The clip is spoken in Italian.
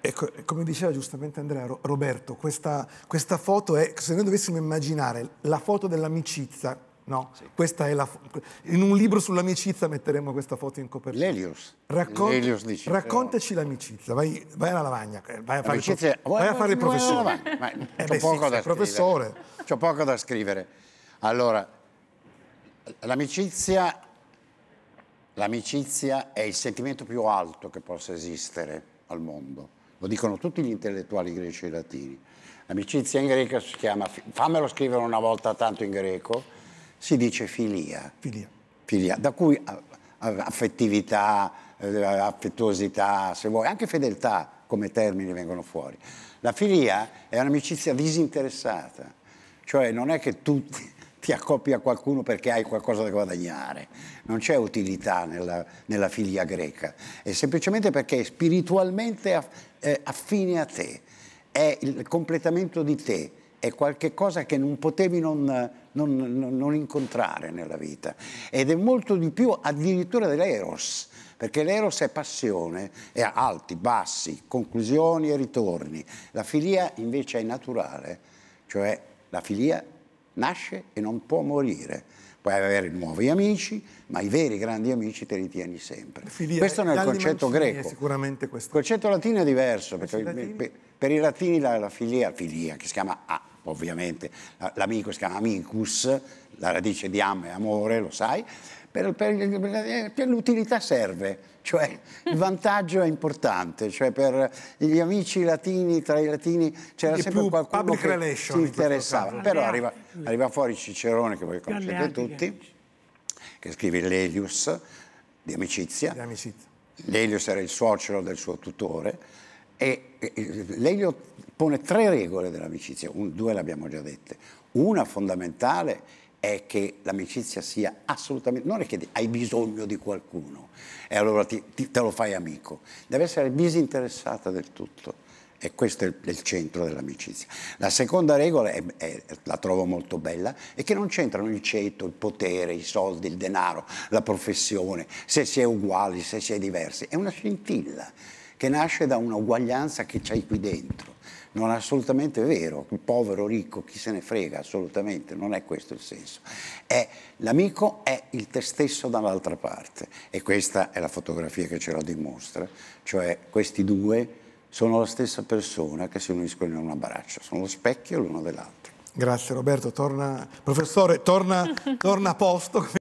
Ecco, come diceva giustamente Andrea, Roberto, questa, questa, foto è, se noi dovessimo immaginare la foto dell'amicizia, no? Sì. Questa è la In un libro sull'amicizia metteremo questa foto in copertina. L'Elios. dice, raccontaci l'amicizia, vai, vai, alla lavagna, eh, vai a fare, il, prof vai a fare il, professore. Ma, eh beh, poco sì, da professore. C'ho poco da scrivere. Allora, l'amicizia è il sentimento più alto che possa esistere al mondo. Lo dicono tutti gli intellettuali greci e latini. L'amicizia in greco si chiama, fammelo scrivere una volta tanto in greco, si dice filia. Filia. filia da cui affettività, eh, affettuosità, se vuoi, anche fedeltà come termini vengono fuori. La filia è un'amicizia disinteressata, cioè non è che tutti ti accoppi a qualcuno perché hai qualcosa da guadagnare. Non c'è utilità nella, nella figlia greca, è semplicemente perché è spiritualmente eh, affine a te, è il completamento di te, è qualcosa che non potevi non, non, non, incontrare nella vita. Ed è molto di più addirittura dell'eros, perché l'eros è passione, è alti, bassi, conclusioni e ritorni. La filia invece è naturale, cioè la filia nasce e non può morire. Puoi avere nuovi amici, ma i veri grandi amici te li tieni sempre. Filia, eh, questo è il concetto Mancini greco. Sicuramente questo. Il concetto latino è diverso, eh, perché per, per, i latini la, la filia, filia, che si chiama ovviamente l'amico si chiama amicus, la radice di am è amore, lo sai, per, per, per l'utilità serve, cioè il vantaggio è importante, cioè per gli amici latini, tra i latini c'era e sempre qualcuno che si interessava, in però arriva, arriva, fuori Cicerone che voi conoscete tutti, che scrive l'Elius di amicizia, di amicizia. l'Elius era il suocero del suo tutore, e, e lei pone tre regole dell'amicizia, Un, due le abbiamo già dette. Una fondamentale è che l'amicizia sia assolutamente... Non è che hai bisogno di qualcuno e allora ti, ti, te lo fai amico. Deve essere disinteressata del tutto. E questo è il, è il centro dell'amicizia. La seconda regola, è, è, la trovo molto bella, è che non c'entrano il ceto, il potere, i soldi, il denaro, la professione, se si è uguali, se si è diversi. È una scintilla che nasce da un'uguaglianza che c'hai qui dentro. Non è assolutamente vero, il povero, ricco, chi se ne frega, assolutamente, non è questo il senso. l'amico è il te stesso dall'altra parte e questa è la fotografia che ce lo dimostra, cioè questi due sono la stessa persona che si uniscono in un abbraccio, sono lo specchio l'uno dell'altro. Grazie Roberto, torna, professore, torna, torna a posto.